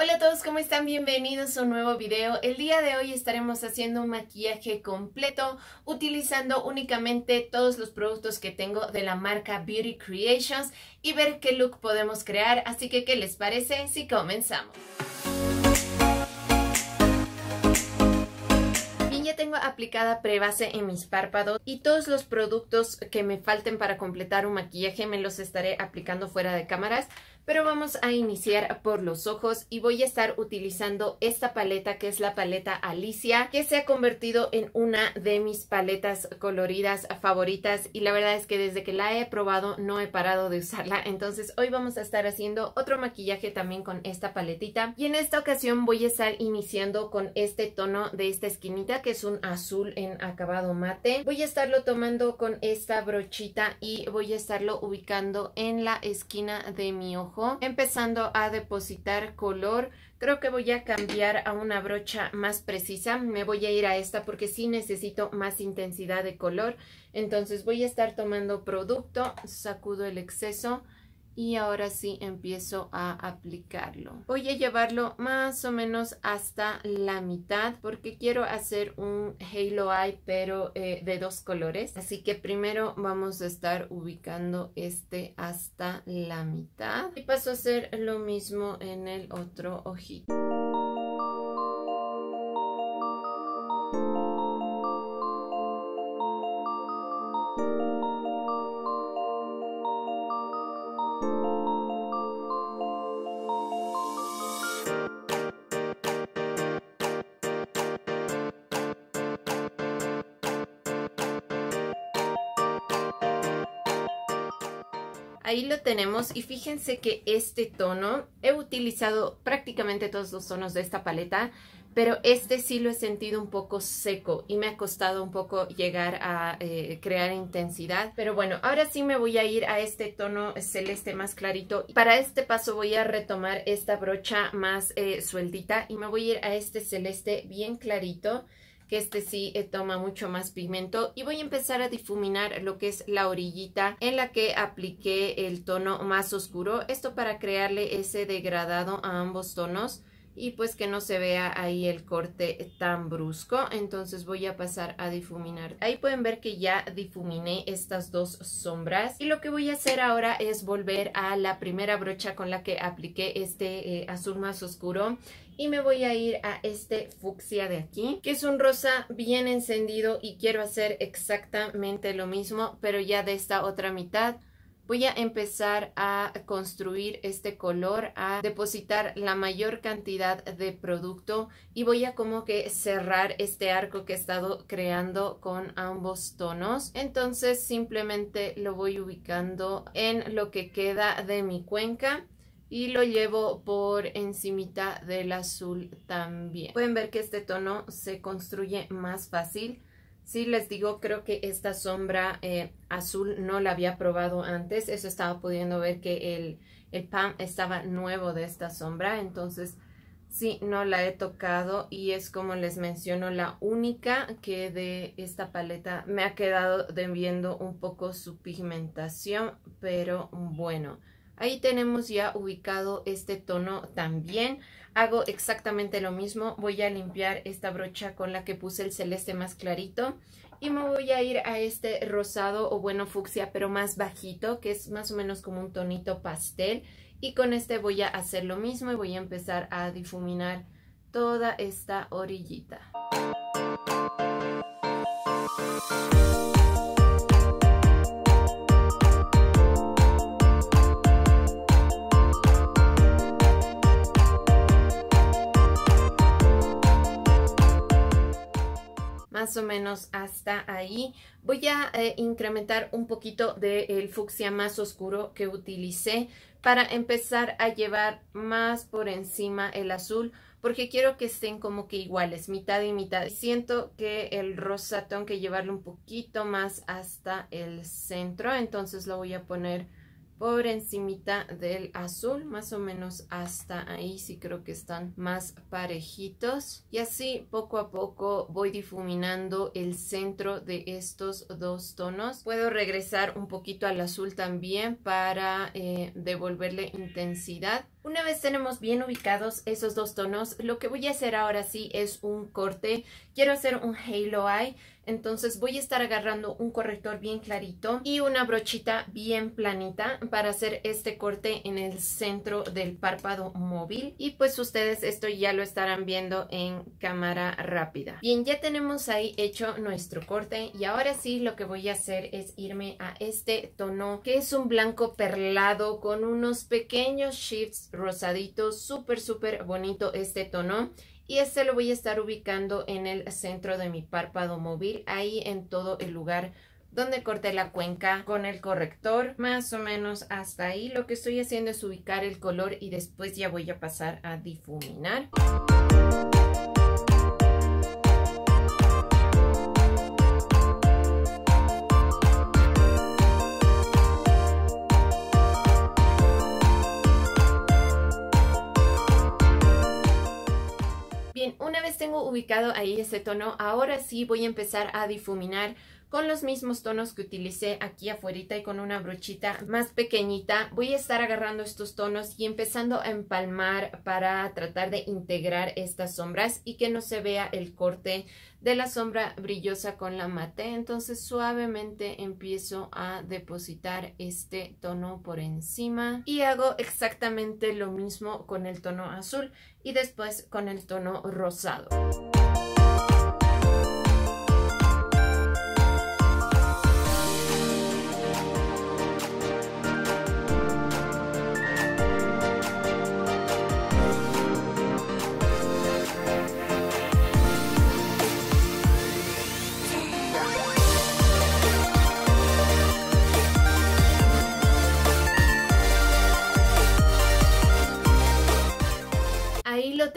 Hola a todos, ¿cómo están? Bienvenidos a un nuevo video. El día de hoy estaremos haciendo un maquillaje completo utilizando únicamente todos los productos que tengo de la marca Beauty Creations y ver qué look podemos crear. Así que, ¿qué les parece si comenzamos? Bien, ya tengo aplicada prebase en mis párpados y todos los productos que me falten para completar un maquillaje me los estaré aplicando fuera de cámaras. Pero vamos a iniciar por los ojos y voy a estar utilizando esta paleta que es la paleta Alicia, que se ha convertido en una de mis paletas coloridas favoritas y la verdad es que desde que la he probado no he parado de usarla. Entonces hoy vamos a estar haciendo otro maquillaje también con esta paletita y en esta ocasión voy a estar iniciando con este tono de esta esquinita que es un azul en acabado mate. Voy a estarlo tomando con esta brochita y voy a estarlo ubicando en la esquina de mi ojo empezando a depositar color. Creo que voy a cambiar a una brocha más precisa. Me voy a ir a esta porque sí necesito más intensidad de color. Entonces voy a estar tomando producto, sacudo el exceso y ahora sí empiezo a aplicarlo. Voy a llevarlo más o menos hasta la mitad porque quiero hacer un halo eye pero eh, de dos colores. Así que primero vamos a estar ubicando este hasta la mitad y paso a hacer lo mismo en el otro ojito. ahí lo tenemos y fíjense que este tono he utilizado prácticamente todos los tonos de esta paleta pero este sí lo he sentido un poco seco y me ha costado un poco llegar a eh, crear intensidad. Pero bueno, ahora sí me voy a ir a este tono celeste más clarito. Para este paso voy a retomar esta brocha más eh, sueldita y me voy a ir a este celeste bien clarito que este sí eh, toma mucho más pigmento y voy a empezar a difuminar lo que es la orillita en la que apliqué el tono más oscuro esto para crearle ese degradado a ambos tonos y pues que no se vea ahí el corte tan brusco entonces voy a pasar a difuminar ahí pueden ver que ya difuminé estas dos sombras y lo que voy a hacer ahora es volver a la primera brocha con la que apliqué este eh, azul más oscuro y me voy a ir a este fucsia de aquí que es un rosa bien encendido y quiero hacer exactamente lo mismo pero ya de esta otra mitad voy a empezar a construir este color, a depositar la mayor cantidad de producto y voy a como que cerrar este arco que he estado creando con ambos tonos. Entonces simplemente lo voy ubicando en lo que queda de mi cuenca y lo llevo por encimita del azul también. Pueden ver que este tono se construye más fácil Sí, les digo, creo que esta sombra eh, azul no la había probado antes. Eso estaba pudiendo ver que el, el pan estaba nuevo de esta sombra. Entonces, sí, no la he tocado y es como les menciono, la única que de esta paleta me ha quedado debiendo un poco su pigmentación, pero bueno. Ahí tenemos ya ubicado este tono también. Hago exactamente lo mismo, voy a limpiar esta brocha con la que puse el celeste más clarito y me voy a ir a este rosado o bueno fucsia pero más bajito que es más o menos como un tonito pastel y con este voy a hacer lo mismo y voy a empezar a difuminar toda esta orillita. más o menos hasta ahí. Voy a eh, incrementar un poquito del el fucsia más oscuro que utilicé para empezar a llevar más por encima el azul porque quiero que estén como que iguales, mitad y mitad. Siento que el rosa tengo que llevarlo un poquito más hasta el centro, entonces lo voy a poner por encimita del azul, más o menos hasta ahí sí creo que están más parejitos. Y así poco a poco voy difuminando el centro de estos dos tonos. Puedo regresar un poquito al azul también para eh, devolverle intensidad una vez tenemos bien ubicados esos dos tonos, lo que voy a hacer ahora sí es un corte. Quiero hacer un halo eye, entonces voy a estar agarrando un corrector bien clarito y una brochita bien planita para hacer este corte en el centro del párpado móvil. Y pues ustedes esto ya lo estarán viendo en cámara rápida. Bien, ya tenemos ahí hecho nuestro corte y ahora sí lo que voy a hacer es irme a este tono que es un blanco perlado con unos pequeños shifts rosadito, súper, súper bonito este tono. Y este lo voy a estar ubicando en el centro de mi párpado móvil, ahí en todo el lugar donde corté la cuenca con el corrector, más o menos hasta ahí. Lo que estoy haciendo es ubicar el color y después ya voy a pasar a difuminar. ubicado ahí ese tono, ahora sí voy a empezar a difuminar con los mismos tonos que utilicé aquí afuera y con una brochita más pequeñita voy a estar agarrando estos tonos y empezando a empalmar para tratar de integrar estas sombras y que no se vea el corte de la sombra brillosa con la mate entonces suavemente empiezo a depositar este tono por encima y hago exactamente lo mismo con el tono azul y después con el tono rosado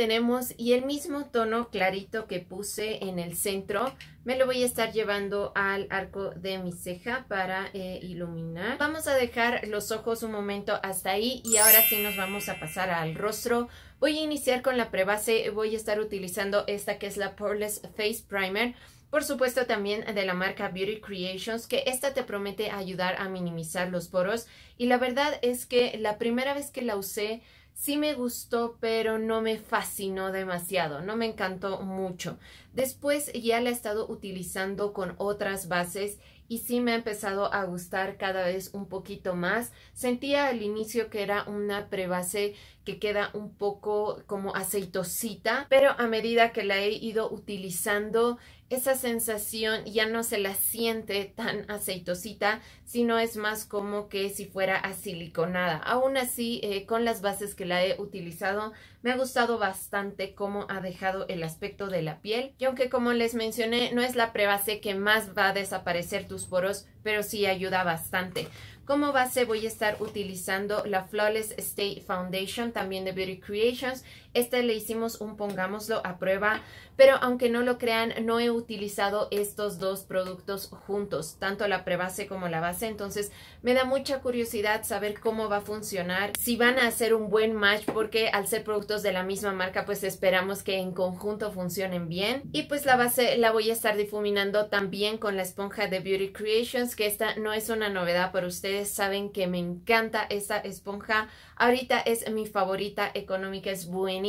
tenemos y el mismo tono clarito que puse en el centro me lo voy a estar llevando al arco de mi ceja para eh, iluminar. Vamos a dejar los ojos un momento hasta ahí y ahora sí nos vamos a pasar al rostro. Voy a iniciar con la prebase, voy a estar utilizando esta que es la Poreless Face Primer. Por supuesto también de la marca Beauty Creations, que esta te promete ayudar a minimizar los poros. Y la verdad es que la primera vez que la usé sí me gustó, pero no me fascinó demasiado, no me encantó mucho. Después ya la he estado utilizando con otras bases y sí me ha empezado a gustar cada vez un poquito más. Sentía al inicio que era una prebase que queda un poco como aceitosita, pero a medida que la he ido utilizando, esa sensación ya no se la siente tan aceitosita, sino es más como que si fuera asiliconada. Aún así, eh, con las bases que la he utilizado, me ha gustado bastante cómo ha dejado el aspecto de la piel. Y aunque como les mencioné, no es la prebase que más va a desaparecer tus poros, pero sí ayuda bastante. Como base voy a estar utilizando la Flawless State Foundation, también de Beauty Creations. Este le hicimos un pongámoslo a prueba, pero aunque no lo crean, no he utilizado estos dos productos juntos, tanto la prebase como la base, entonces me da mucha curiosidad saber cómo va a funcionar, si van a hacer un buen match, porque al ser productos de la misma marca, pues esperamos que en conjunto funcionen bien. Y pues la base la voy a estar difuminando también con la esponja de Beauty Creations, que esta no es una novedad para ustedes, saben que me encanta esta esponja, ahorita es mi favorita económica, es buena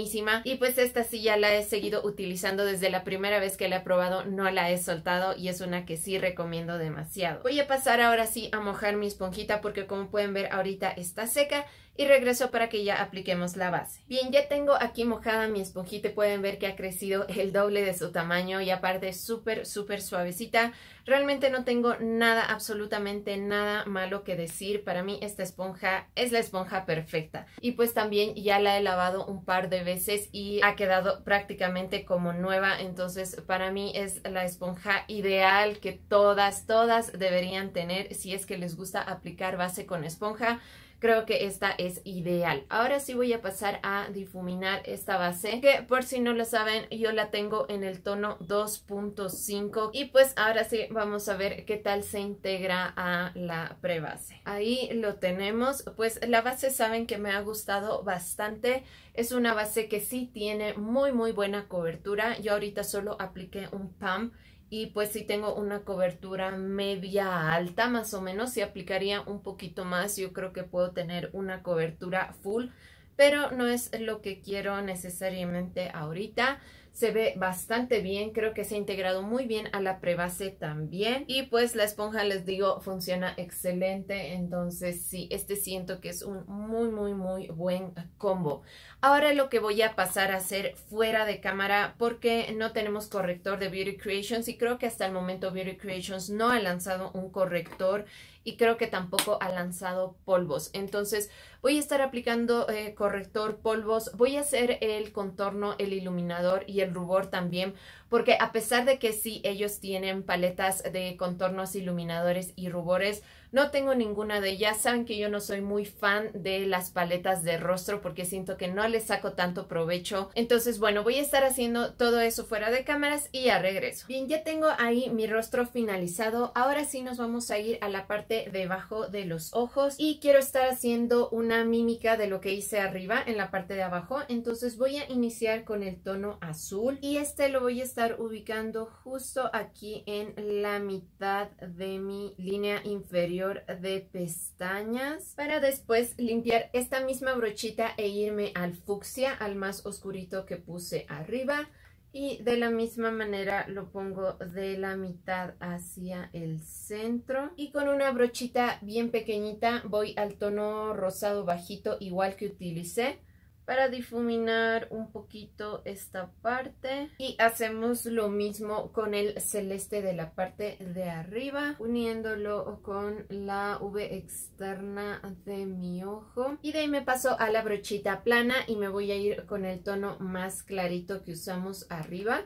y pues esta sí ya la he seguido utilizando desde la primera vez que la he probado, no la he soltado y es una que sí recomiendo demasiado. Voy a pasar ahora sí a mojar mi esponjita porque como pueden ver ahorita está seca y regreso para que ya apliquemos la base. Bien, ya tengo aquí mojada mi esponjita, pueden ver que ha crecido el doble de su tamaño y aparte súper, súper suavecita. Realmente no tengo nada, absolutamente nada malo que decir. Para mí esta esponja es la esponja perfecta. Y pues también ya la he lavado un par de veces y ha quedado prácticamente como nueva. Entonces para mí es la esponja ideal que todas, todas deberían tener si es que les gusta aplicar base con esponja creo que esta es ideal. Ahora sí voy a pasar a difuminar esta base, que por si no lo saben, yo la tengo en el tono 2.5 y pues ahora sí vamos a ver qué tal se integra a la prebase. Ahí lo tenemos, pues la base saben que me ha gustado bastante, es una base que sí tiene muy muy buena cobertura, yo ahorita solo apliqué un pump y pues si tengo una cobertura media alta más o menos, si aplicaría un poquito más, yo creo que puedo tener una cobertura full, pero no es lo que quiero necesariamente ahorita se ve bastante bien, creo que se ha integrado muy bien a la prebase también y pues la esponja les digo funciona excelente, entonces sí, este siento que es un muy muy muy buen combo. Ahora lo que voy a pasar a hacer fuera de cámara porque no tenemos corrector de Beauty Creations y creo que hasta el momento Beauty Creations no ha lanzado un corrector y creo que tampoco ha lanzado polvos. Entonces voy a estar aplicando eh, corrector polvos, voy a hacer el contorno, el iluminador y el rubor también, porque a pesar de que sí ellos tienen paletas de contornos, iluminadores y rubores, no tengo ninguna de ellas. Saben que yo no soy muy fan de las paletas de rostro porque siento que no les saco tanto provecho. Entonces, bueno, voy a estar haciendo todo eso fuera de cámaras y a regreso. Bien, ya tengo ahí mi rostro finalizado. Ahora sí nos vamos a ir a la parte debajo de los ojos y quiero estar haciendo una mímica de lo que hice arriba en la parte de abajo. Entonces voy a iniciar con el tono azul y este lo voy a estar ubicando justo aquí en la mitad de mi línea inferior de pestañas para después limpiar esta misma brochita e irme al fucsia, al más oscurito que puse arriba. Y de la misma manera lo pongo de la mitad hacia el centro. Y con una brochita bien pequeñita voy al tono rosado bajito igual que utilicé para difuminar un poquito esta parte y hacemos lo mismo con el celeste de la parte de arriba uniéndolo con la V externa de mi ojo y de ahí me paso a la brochita plana y me voy a ir con el tono más clarito que usamos arriba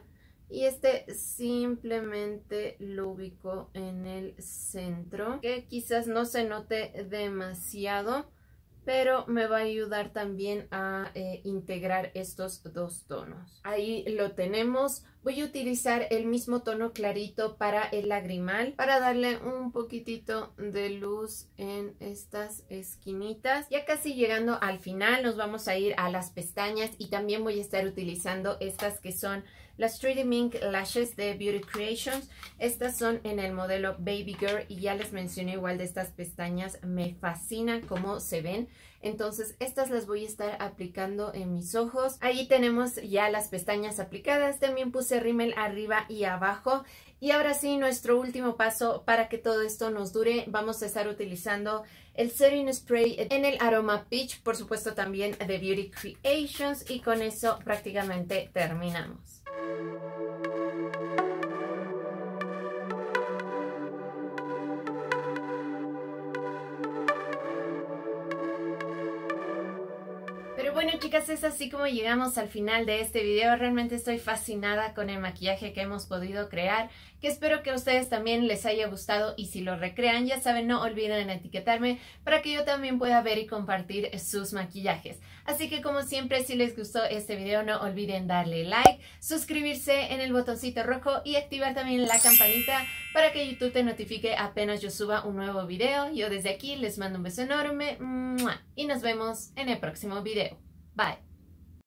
y este simplemente lo ubico en el centro que quizás no se note demasiado pero me va a ayudar también a eh, integrar estos dos tonos. Ahí lo tenemos. Voy a utilizar el mismo tono clarito para el lagrimal para darle un poquitito de luz en estas esquinitas. Ya casi llegando al final nos vamos a ir a las pestañas y también voy a estar utilizando estas que son las 3D Mink Lashes de Beauty Creations. Estas son en el modelo Baby Girl y ya les mencioné igual de estas pestañas. Me fascinan cómo se ven. Entonces estas las voy a estar aplicando en mis ojos. Ahí tenemos ya las pestañas aplicadas. También puse rímel arriba y abajo. Y ahora sí, nuestro último paso para que todo esto nos dure, vamos a estar utilizando el setting spray en el aroma peach, por supuesto también de Beauty Creations y con eso prácticamente terminamos. bueno chicas, es así como llegamos al final de este video. Realmente estoy fascinada con el maquillaje que hemos podido crear, que espero que a ustedes también les haya gustado y si lo recrean, ya saben, no olviden etiquetarme para que yo también pueda ver y compartir sus maquillajes. Así que como siempre, si les gustó este video, no olviden darle like, suscribirse en el botoncito rojo y activar también la campanita para que YouTube te notifique apenas yo suba un nuevo video. Yo desde aquí les mando un beso enorme y nos vemos en el próximo video. Bye.